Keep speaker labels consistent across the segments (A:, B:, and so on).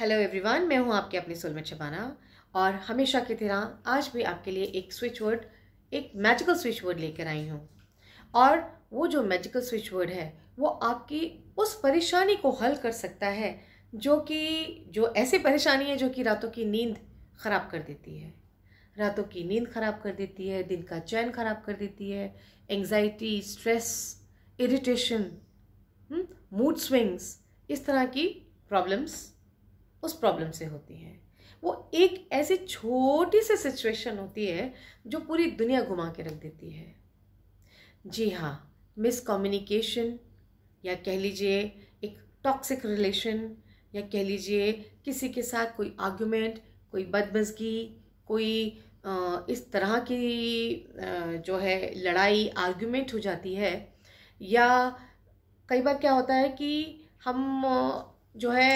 A: Hello everyone मैं हूं आपके अपने सुलमत शबाना और हमेशा की तरह आज भी आपके लिए एक स्विच वर्ड एक मैजिकल स्विच वर्ड लेकर आई हूं और वो जो मैजिकल स्विच वर्ड है वो आपकी उस परेशानी को हल कर सकता है जो कि जो ऐसी परेशानी है जो कि रातों की नींद ख़राब कर देती है रातों की नींद ख़राब कर देती है दिन का चैन ख़राब कर देती है anxiety stress irritation mood swings इस तरह की प्रॉब्लम्स उस प्रॉब्लम से होती है वो एक ऐसी छोटी सी सिचुएशन होती है जो पूरी दुनिया घुमा के रख देती है जी हाँ मिसकम्युनिकेशन या कह लीजिए एक टॉक्सिक रिलेशन या कह लीजिए किसी के साथ कोई आर्ग्यूमेंट कोई बदमजगी कोई इस तरह की जो है लड़ाई आर्ग्यूमेंट हो जाती है या कई बार क्या होता है कि हम जो है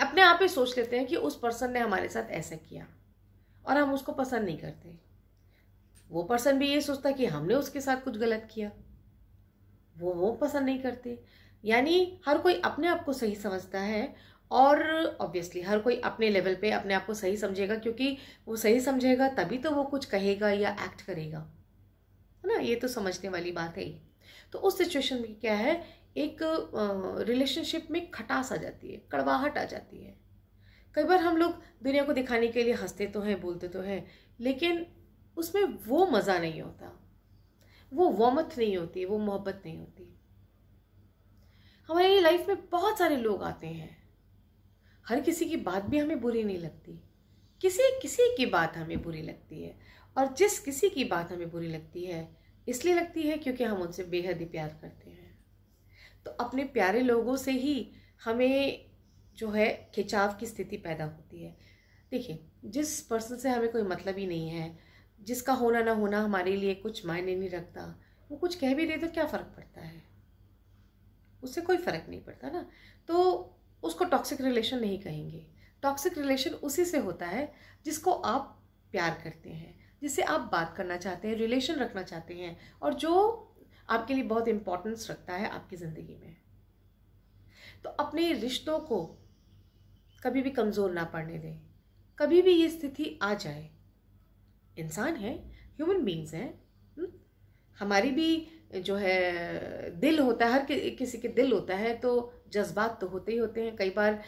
A: अपने आप ही सोच लेते हैं कि उस पर्सन ने हमारे साथ ऐसा किया और हम उसको पसंद नहीं करते वो पर्सन भी ये सोचता कि हमने उसके साथ कुछ गलत किया वो वो पसंद नहीं करते यानी हर कोई अपने आप को सही समझता है और ऑब्वियसली हर कोई अपने लेवल पे अपने आप को सही समझेगा क्योंकि वो सही समझेगा तभी तो वो कुछ कहेगा या एक्ट करेगा है ना ये तो समझने वाली बात है ही तो उस सिचुएशन में क्या है एक रिलेशनशिप में खटास आ जाती है कड़वाहट आ जाती है कई बार हम लोग दुनिया को दिखाने के लिए हंसते तो हैं बोलते तो हैं लेकिन उसमें वो मज़ा नहीं होता वो वमत नहीं होती वो मोहब्बत नहीं होती हमारी लाइफ में बहुत सारे लोग आते हैं हर किसी की बात भी हमें बुरी नहीं लगती किसी किसी की बात हमें बुरी लगती है और जिस किसी की बात हमें बुरी लगती है इसलिए लगती है क्योंकि हम उनसे बेहद ही प्यार करते हैं तो अपने प्यारे लोगों से ही हमें जो है खिंचाव की स्थिति पैदा होती है देखिए जिस पर्सन से हमें कोई मतलब ही नहीं है जिसका होना ना होना हमारे लिए कुछ मायने नहीं रखता वो कुछ कह भी दे तो क्या फ़र्क पड़ता है उससे कोई फ़र्क नहीं पड़ता ना तो उसको टॉक्सिक रिलेशन नहीं कहेंगे टॉक्सिक रिलेशन उसी से होता है जिसको आप प्यार करते हैं जिससे आप बात करना चाहते हैं रिलेशन रखना चाहते हैं और जो आपके लिए बहुत इम्पोर्टेंस रखता है आपकी ज़िंदगी में तो अपने रिश्तों को कभी भी कमज़ोर ना पड़ने दें कभी भी ये स्थिति आ जाए इंसान है ह्यूमन बींग्स हैं हम्म? हमारी भी जो है दिल होता है हर कि, किसी के दिल होता है तो जज्बात तो होते ही होते हैं कई बार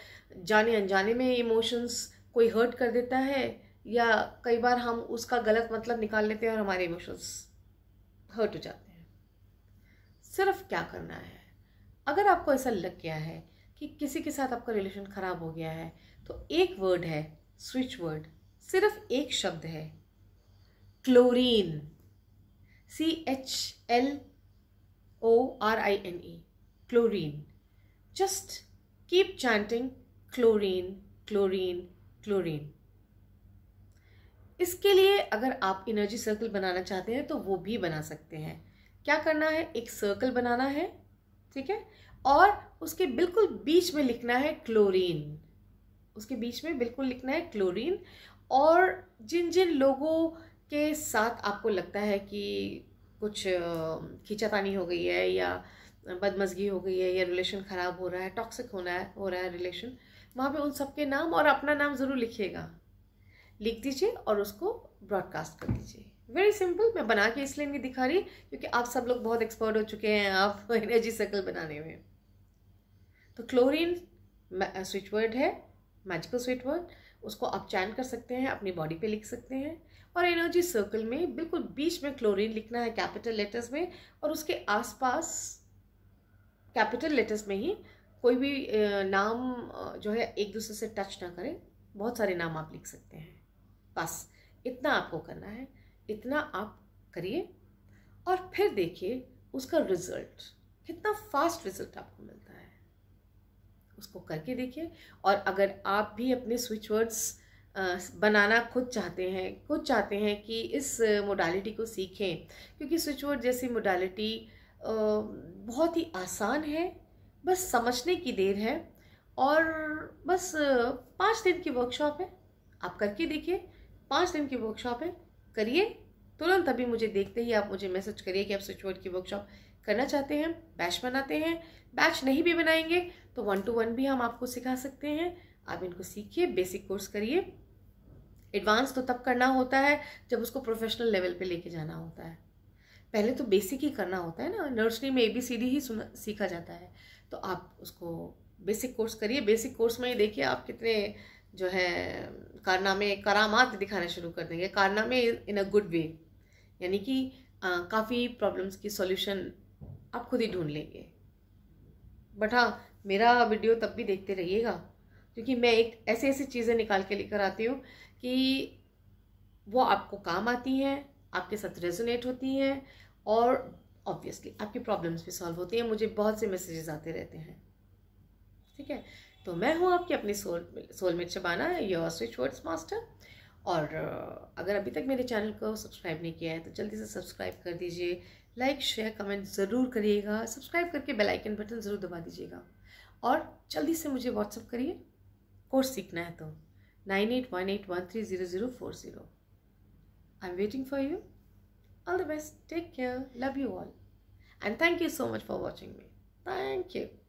A: जाने अनजाने में इमोशंस कोई हर्ट कर देता है या कई बार हम उसका गलत मतलब निकाल लेते हैं और हमारे इमोशंस हर्ट हो जाते हैं सिर्फ क्या करना है अगर आपको ऐसा लग गया है कि किसी के साथ आपका रिलेशन ख़राब हो गया है तो एक वर्ड है स्विच वर्ड सिर्फ एक शब्द है chlorine C H L O R I N E chlorine just keep chanting chlorine chlorine chlorine इसके लिए अगर आप एनर्जी सर्कल बनाना चाहते हैं तो वो भी बना सकते हैं क्या करना है एक सर्कल बनाना है ठीक है और उसके बिल्कुल बीच में लिखना है क्लोरीन उसके बीच में बिल्कुल लिखना है क्लोरीन और जिन जिन लोगों के साथ आपको लगता है कि कुछ खींचातानी हो गई है या बदमजगी हो गई है या रिलेशन ख़राब हो रहा है टॉक्सिक होना है हो रहा है रिलेशन वहाँ पे उन सबके नाम और अपना नाम ज़रूर लिखिएगा लिख दीजिए और उसको ब्रॉडकास्ट कर दीजिए वेरी सिंपल मैं बना के इसलिए नहीं दिखा रही क्योंकि आप सब लोग बहुत एक्सपर्ट हो चुके हैं आप एनर्जी सर्कल बनाने में तो क्लोरीन स्विच वर्ड है मैजिकल स्विच वर्ड उसको आप चैन कर सकते हैं अपनी बॉडी पे लिख सकते हैं और एनर्जी सर्कल में बिल्कुल बीच में क्लोरीन लिखना है कैपिटल लेटर्स में और उसके आसपास कैपिटल लेटर्स में ही कोई भी uh, नाम uh, जो है एक दूसरे से टच ना करें बहुत सारे नाम आप लिख सकते हैं बस इतना आपको करना है इतना आप करिए और फिर देखिए उसका रिजल्ट कितना फास्ट रिजल्ट आपको मिलता है उसको करके देखिए और अगर आप भी अपने स्विच वर्ड्स बनाना खुद चाहते हैं खुद चाहते हैं कि इस मोडालिटी को सीखें क्योंकि स्विच वर्ड जैसी मोडालिटी बहुत ही आसान है बस समझने की देर है और बस पाँच दिन की वर्कशॉप है आप करके देखिए पाँच दिन की वर्कशॉप है करिए तुरंत अभी मुझे देखते ही आप मुझे मैसेज करिए कि आप स्विचवर्ड की वर्कशॉप करना चाहते हैं बैच बनाते हैं बैच नहीं भी बनाएंगे तो वन टू वन भी हम आपको सिखा सकते हैं आप इनको सीखिए बेसिक कोर्स करिए एडवांस तो तब करना होता है जब उसको प्रोफेशनल लेवल पे लेके जाना होता है पहले तो बेसिक ही करना होता है ना नर्सरी में ए बी सी डी ही सुना सीखा जाता है तो आप उसको बेसिक कोर्स करिए बेसिक कोर्स में ही देखिए आप कितने जो है कारनामे करामात दिखाना शुरू कर देंगे कारनामे इन अ गुड वे यानी कि काफ़ी प्रॉब्लम्स की सॉल्यूशन आप खुद ही ढूंढ लेंगे बट हाँ मेरा वीडियो तब भी देखते रहिएगा क्योंकि मैं एक ऐसे ऐसी चीज़ें निकाल के लेकर आती हूँ कि वो आपको काम आती हैं आपके साथ रेजोनेट होती हैं और ऑब्वियसली आपकी प्रॉब्लम्स भी सॉल्व होती हैं मुझे बहुत से मैसेजेस आते रहते हैं ठीक है तो मैं हूँ आपकी अपनी soul soulmate Shabana your switch words master और अगर अभी तक मेरे चैनल को सब्सक्राइब नहीं किया है तो जल्दी से सब्सक्राइब कर दीजिए लाइक शेयर कमेंट ज़रूर करिएगा सब्सक्राइब करके बेल आइकन बटन ज़रूर दबा दीजिएगा और जल्दी से मुझे व्हाट्सअप करिए कोर्स सीखना है तो nine eight one eight one three zero zero four zero I am waiting for you all the best take care love you all and thank you so much for watching me thank you